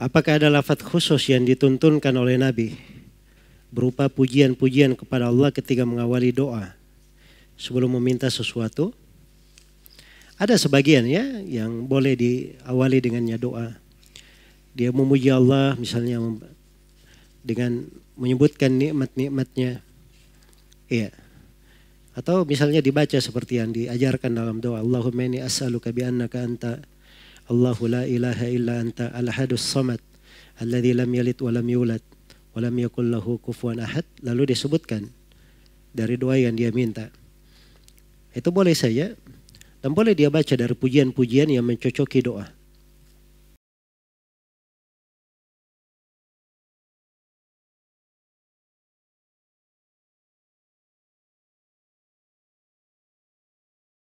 Apakah ada lafat khusus yang dituntunkan oleh Nabi berupa pujian-pujian kepada Allah ketika mengawali doa sebelum meminta sesuatu? Ada sebagian ya yang boleh diawali dengannya doa. Dia memuji Allah misalnya dengan menyebutkan nikmat-nikmatnya. Iya. Atau misalnya dibaca seperti yang diajarkan dalam doa. Allahumma ini as'aluka bi'annaka anta Allahu la ilaha illa anta al hadus samad alladzi lam yalid wa lam yulad wa lam yakul lahu ahad lalu disebutkan dari doa yang dia minta. Itu boleh saja dan boleh dia baca dari pujian-pujian yang mencocoki doa.